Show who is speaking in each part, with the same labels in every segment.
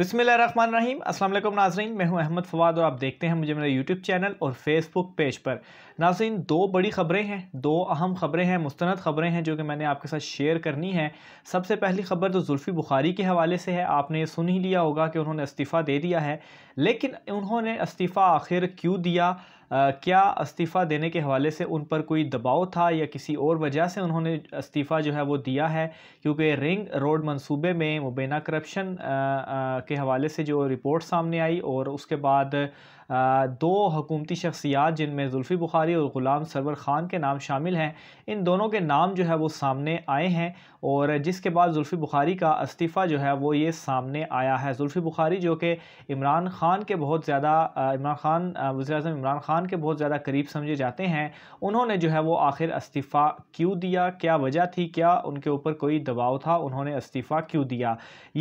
Speaker 1: बिसमान रहीम असलम नाजरीन मैं हूं अहमद फवाद और आप देखते हैं मुझे मेरे यूट्यूब चैनल और फेसबुक पेज पर नाजरीन दो बड़ी ख़बरें हैं दो अहम ख़बरें हैं मुस्ंद ख़बरें हैं जो कि मैंने आपके साथ शेयर करनी है सबसे पहली ख़बर तो जुल्फ़ी बुखारी के हवाले से है आपने सुन ही लिया होगा कि उन्होंने इस्तीफ़ा दे दिया है लेकिन उन्होंने इस्तीफ़ा आखिर क्यों दिया क्या इस्तीफ़ा देने के हवाले से उन पर कोई दबाव था या किसी और वजह से उन्होंने इस्तीफ़ा जो है वो दिया है क्योंकि रिंग रोड मंसूबे में मुबैना करप्शन के हवाले से जो रिपोर्ट सामने आई और उसके बाद दो हकूमती शख्सियात जिनमें जुल्फ़ी बुखारी और ग़ुलाम सरवर ख़ान के नाम शामिल हैं इन दोनों के नाम जो है वो सामने आए हैं और जिसके बाद जुल्फ़ी बुखारी का इस्तीफ़ा जो है वो ये सामने आया है जुल्फ़ी बुखारी जो कि इमरान ख़ान के बहुत ज़्यादा इमरान ख़ान वजी इमरान ख़ान खान के बहुत ज़्यादा करीब समझे जाते हैं उन्होंने जो है वो आखिर इस्तीफ़ा क्यों दिया क्या वजह थी क्या उनके ऊपर कोई दबाव था उन्होंने इस्तीफ़ा क्यों दिया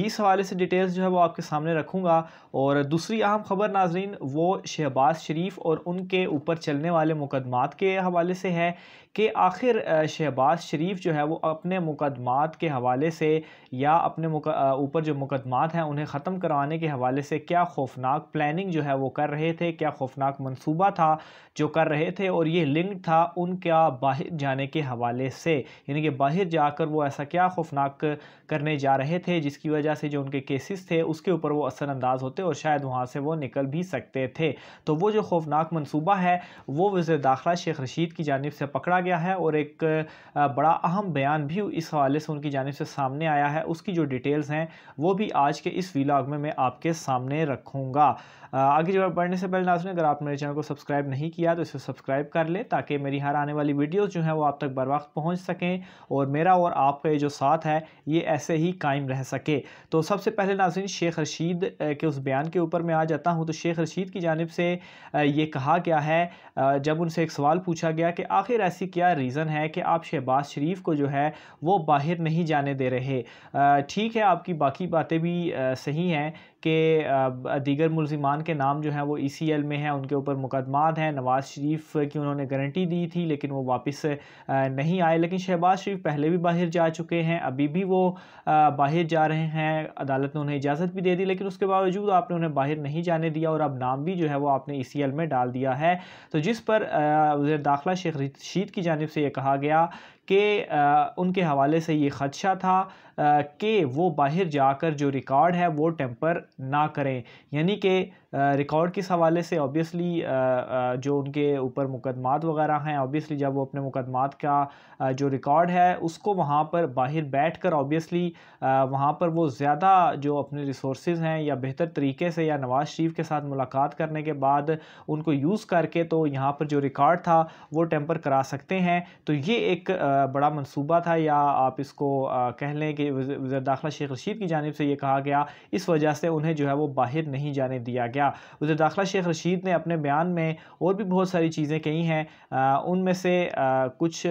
Speaker 1: इस हवाले से डिटेल्स जो है वो आपके सामने रखूँगा और दूसरी अहम खबर नाजरीन वो शहबाज शरीफ और उनके ऊपर चलने वाले मुकदमात के हवाले से है कि आखिर शहबाज शरीफ जो है वो अपने मुकदमात के हवाले से या अपने ऊपर जो मुकदमात हैं उन्हें ख़त्म करवाने के हवाले से क्या खौफनाक प्लानिंग जो है वो कर रहे थे क्या खौफनाक मनसूबा था जो कर रहे थे और ये लिंक था उनका बाहर जाने के हवाले से यानी कि बाहर जाकर वो ऐसा क्या खौफनाक करने जा रहे थे जिसकी वजह से जो उनके केसेस थे उसके ऊपर वो असरानंदाज होते और शायद वहाँ से वो निकल भी सकते थे तो वो जो खौफनाक मनसूबा है वो वज़र दाखिला शेख रशीद की जानब से पकड़ा गया है और एक बड़ा अहम बयान भी इस हवाले से उनकी जानब से सामने आया है उसकी जो डिटेल्स हैं वो भी आज के इस वीलाग में मैं आपके सामने रखूँगा आगे जब बढ़ने से पहले नाजन अगर आप मेरे चैनल को सब्सक्राइब सब्सक्राइब नहीं किया तो इसे सब्सक्राइब कर ले ताकि मेरी हर आने वाली वीडियोज़ जो हैं वो आप तक बर वक्त पहुँच सकें और मेरा और आपका जो साथ है ये ऐसे ही कायम रह सके तो सबसे पहले नाजिन शेख रशीद के उस बयान के ऊपर मैं आ जाता हूँ तो शेख रशीद की जानब से ये कहा गया है जब उनसे एक सवाल पूछा गया कि आखिर ऐसी क्या रीज़न है कि आप शहबाज शरीफ को जो है वो बाहर नहीं जाने दे रहे ठीक है आपकी बाकी बातें भी सही हैं कि दीगर मुलजिमान के नाम जो हैं वो ई सी एल में हैं उनके ऊपर मुकदमा दामाद हैं नवाज़ शरीफ की उन्होंने गारंटी दी थी लेकिन वो वापस नहीं आए लेकिन शहबाज शरीफ पहले भी बाहर जा चुके हैं अभी भी वो बाहर जा रहे हैं अदालत ने उन्हें इजाज़त भी दे दी लेकिन उसके बावजूद आपने उन्हें बाहर नहीं जाने दिया और अब नाम भी जो है वो आपने ई एल में डाल दिया है तो जिस पर दाखिला शेख रशीद की जानब से यह कहा गया कि उनके हवाले से ये ख़दशा था कि वो बाहर जाकर जो रिकॉर्ड है वो टेम्पर ना करें यानी कि रिकॉर्ड किस हवाले से ऑब्वियसली जो उनके ऊपर मुकदमात वगैरह हैं ऑब्वियसली जब वो अपने मुकदमात का जो रिकॉर्ड है उसको वहाँ पर बाहर बैठ कर ऑब्वियसली वहाँ पर वो ज़्यादा जो अपने रिसोर्स हैं या बेहतर तरीके से या नवाज़ शरीफ के साथ मुलाकात करने के बाद उनको यूज़ करके तो यहाँ पर जो रिकॉर्ड था वो टेम्पर करा सकते हैं तो ये एक बड़ा मनसूबा था या आप इसको कह लें कि वजर दाखिला शेख रशीद की जानब से ये कहा गया इस वजह से उन्हें जो है वो बाहर नहीं जाने दिया गया वजर दाखिला शेख रशीद ने अपने बयान में और भी बहुत सारी चीज़ें कही हैं उनमें से कुछ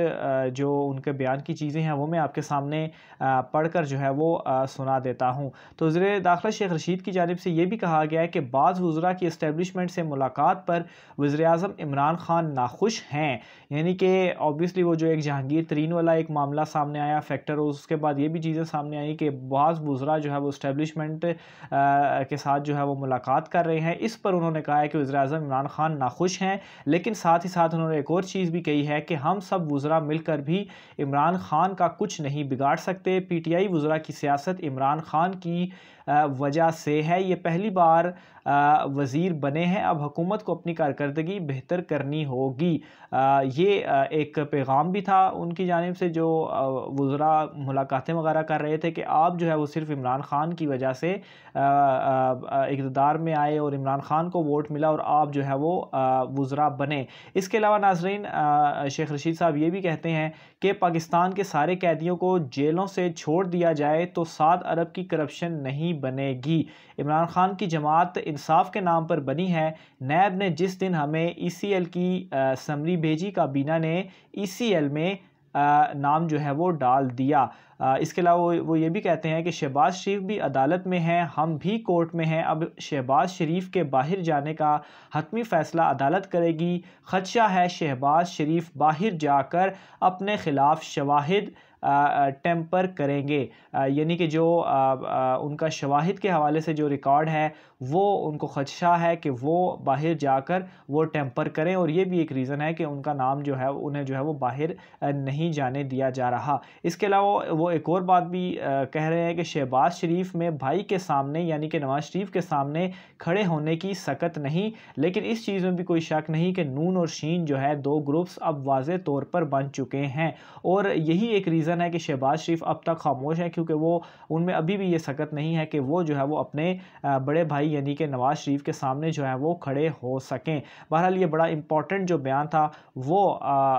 Speaker 1: जो उनके बयान की चीज़ें हैं वो मैं आपके सामने पढ़कर जो है वो सुना देता हूँ तो वजर दाखिला शेख रशीद की जानब से ये भी कहा गया है कि बाज़ वज़रा की इस्टेबलिशमेंट से मुलाकात पर वज़र अजम इमरान खान नाखुश हैं यानी कि ऑब्वियसली वो जो एक जहांगीर तरीन वाला एक मामला सामने आया फैक्टर और उसके बाद ये भी चीज़ें सामने आई कि बाज़ बुजरा जो है वो इस्टेबलिशमेंट के साथ जो है वो मुलाकात कर रहे हैं इस पर उन्होंने कहा है कि वज़र अजम इमरान खान नाखुश हैं लेकिन साथ ही साथ उन्होंने एक और चीज़ भी कही है कि हम सब वज़रा मिलकर भी इमरान खान का कुछ नहीं बिगाड़ सकते पी टी आई वज़रा की सियासत इमरान खान की वजह से है ये पहली बार वज़ीर बने हैं अब हुकूमत को अपनी कारकर्दगी बेहतर करनी होगी ये एक पैगाम भी था उनकी जानब से जो वज़रा मुलाकातें वगैरह कर रहे थे कि आप जो है वो सिर्फ इमरान खान की वजह से इकतदार में आए और इमरान खान को वोट मिला और आप जो है वो वज़रा बने इसके अलावा नाजरीन शेख रशीद साहब ये भी कहते हैं कि पाकिस्तान के सारे कैदियों को जेलों से छोड़ दिया जाए तो सात अरब की करप्शन नहीं बनेगी इमरान खान की जमात इंसाफ के नाम पर बनी है नैब ने जिस दिन हमें ई सी एल की समरी भेजी काबीना ने ई सी एल में आ, नाम जो है वो डाल दिया आ, इसके अलावा वो, वो ये भी कहते हैं कि शहबाज शरीफ भी अदालत में हैं हम भी कोर्ट में हैं अब शहबाज शरीफ के बाहर जाने का हतमी फ़ैसला अदालत करेगी खदशा है शहबाज शरीफ बाहर जाकर अपने ख़िलाफ़ शवाहद टेम्पर करेंगे यानी कि जो उनका शवाहिद के हवाले से जो रिकॉर्ड है वो उनको खदशा है कि वो बाहर जाकर वो टेम्पर करें और ये भी एक रीज़न है कि उनका नाम जो है उन्हें जो है वो बाहर नहीं जाने दिया जा रहा इसके अलावा वो एक और बात भी कह रहे हैं कि शहबाज शरीफ में भाई के सामने यानी कि नवाज शरीफ के सामने खड़े होने की सकत नहीं लेकिन इस चीज़ में भी कोई शक नहीं कि नून और शीन जो है दो ग्रुप्स अब वाज तौर पर बन चुके हैं और यही एक रीज़न है कि शहबाज शरीफ अब तक खामोश है क्योंकि वो उनमें अभी भी ये सकत नहीं है कि वो जो है वो अपने बड़े भाई भाई यानी कि नवाज़ शरीफ के सामने जो है वो खड़े हो सकें बहरहाल ये बड़ा इंपॉर्टेंट जो बयान था वो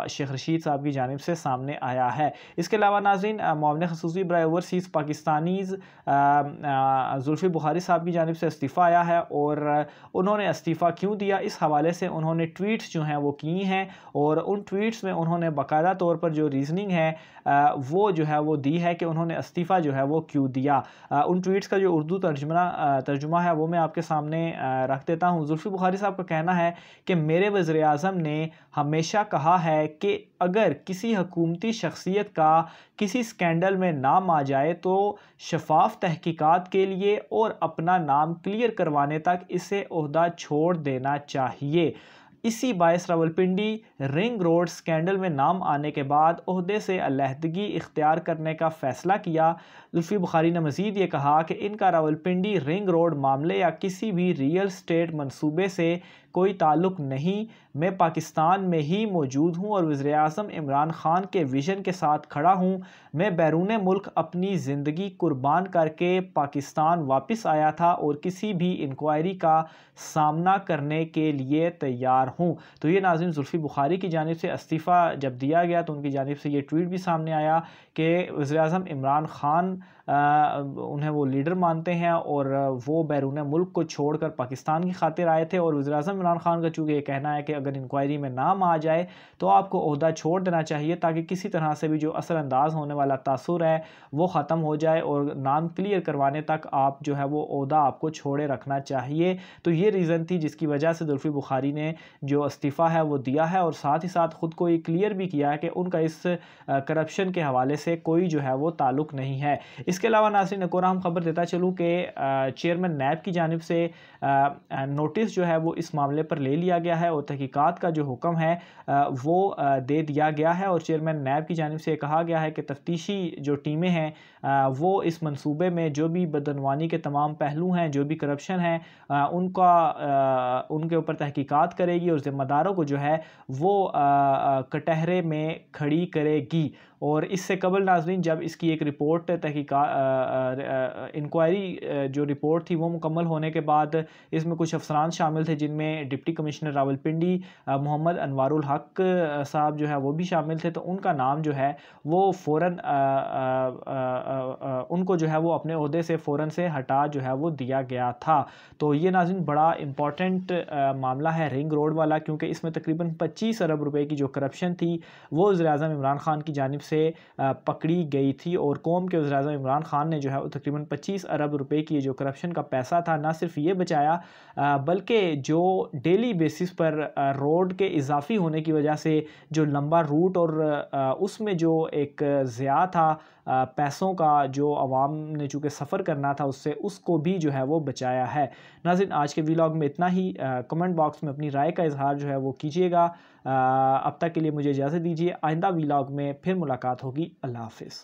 Speaker 1: शेख रशीद साहब की जानब से सामने आया है इसके अलावा नाजिन मामले खसूस ब्राई ओवरसीज़ पाकिस्तानी जुल्फ़ी बुखारी साहब की जानब से इस्तीफ़ा आया है और उन्होंने इस्तीफ़ा क्यों दिया इस हवाले से उन्होंने ट्वीट्स जो हैं वो की हैं और उन ट्वीट्स में उन्होंने बाकायदा तौर पर जो रीज़निंग है वो जो है वो दी है कि उन्होंने इस्तीफ़ा जो है वो क्यों दिया उन ट्वीट्स का जो उर्दू तर्जमा तर्जुमा है वो मैं मैं आपके सामने रख देता हूँ जुल्फ़ी बुखारी साहब का कहना है कि मेरे वज़र अजम ने हमेशा कहा है कि अगर किसी हकूमती शख्सियत का किसी स्कैंडल में नाम आ जाए तो शफाफ तहकीकात के लिए और अपना नाम क्लियर करवाने तक इसे अहदा छोड़ देना चाहिए इसी बायस रावलपिंडी रिंग रोड स्कैंडल में नाम आने के बाद अहदे से अलहदगी इख्तियार करने का फ़ैसला किया जुल्फ़ी बुखारी ने मज़ीद ये कहा कि इनका रावलपिंडी रिंग रोड मामले या किसी भी रियल स्टेट मनसूबे से कोई ताल्लुक़ नहीं मैं पाकिस्तान में ही मौजूद हूँ और वज़र अजम इमरान ख़ान के विजन के साथ खड़ा हूँ मैं बैरून मुल्क अपनी ज़िंदगी कुर्बान करके पाकिस्तान वापस आया था और किसी भी इंक्वायरी का सामना करने के लिए तैयार हूँ तो ये नाजिम जुल्फ़ी बुखारी की जानब से इस्तीफ़ा जब दिया गया तो उनकी जानब से ये ट्वीट भी सामने आया कि वज़र अजम इमरान ख़ान उन्हें वो लीडर मानते हैं और वो बैरून मुल्क को छोड़कर पाकिस्तान की खातिर आए थे और वजी अजम इमरान खान का चूँकि ये कहना है कि अगर इंक्वायरी में नाम आ जाए तो आपको अहदा छोड़ देना चाहिए ताकि किसी तरह से भी जो असरानंदाज होने वाला तासर है वो ख़त्म हो जाए और नाम क्लियर करवाने तक आप जो है वो अहदा आपको छोड़े रखना चाहिए तो ये रीज़न थी जिसकी वजह से जुल्फ़ी बुखारी ने जो इस्तीफ़ा है वो दिया है और साथ ही साथ ख़ुद को ये क्लियर भी किया है कि उनका इस करप्शन के हवाले से कोई जो है वो ताल्लुक़ नहीं है इस इसके अलावा नासिर नकोर हम खबर देता चलूँ कि चेयरमैन नैब की जानब से नोटिस जो है वो इस मामले पर ले लिया गया है और तहकीक़ात का जो हुक्म है वो दे दिया गया है और चेयरमैन नैब की जानब से कहा गया है कि तफ्तीशी जो टीमें हैं वो इस मनसूबे में जो भी बदनवानी के तमाम पहलू हैं जो भी करप्शन हैं उनका उनके ऊपर तहकीकात करेगी और ज़िम्मेदारों को जो है वो कटहरे में खड़ी करेगी और इससे कबल नाजरीन जब इसकी एक रिपोर्ट तहकीका इंक्वायरी जो रिपोर्ट थी वो मुकम्मल होने के बाद इसमें कुछ अफसरान शामिल थे जिनमें डिप्टी कमिश्नर रावलपिंडी मोहम्मद अनवारुल हक साहब जो है वो भी शामिल थे तो उनका नाम जो है वो फ़ौर उनको जो है वो अपने अहदे से फ़ौर से हटा जो है वो दिया गया था तो ये नाजिन बड़ा इम्पॉर्टेंट मामला है रिंग रोड वाला क्योंकि इसमें तकरीबन पच्चीस अरब रुपये की जो करप्शन थी वो वज़ी अजम इमरान खान की जानब से पकड़ी गई थी और कौम के वजर अजम इमरान खान ने जो है तकरीबन पच्चीस अरब रुपये की जो करप्शन का पैसा था ना सिर्फ ये बचाया बल्कि जो डेली बेसिस पर रोड के इजाफी होने की वजह से जो लंबा रूट और उसमें जो एक ज़िया था पैसों का जो आवाम ने चूँकि सफ़र करना था उससे उसको भी जो है वो बचाया है नाजिन आज के व्लॉग में इतना ही कमेंट बॉक्स में अपनी राय का इजहार जो है वो कीजिएगा अब तक के लिए मुझे इजाज़त दीजिए आइंदा वीलाग में फिर मुलाकात होगी अल्लाह हाफिज़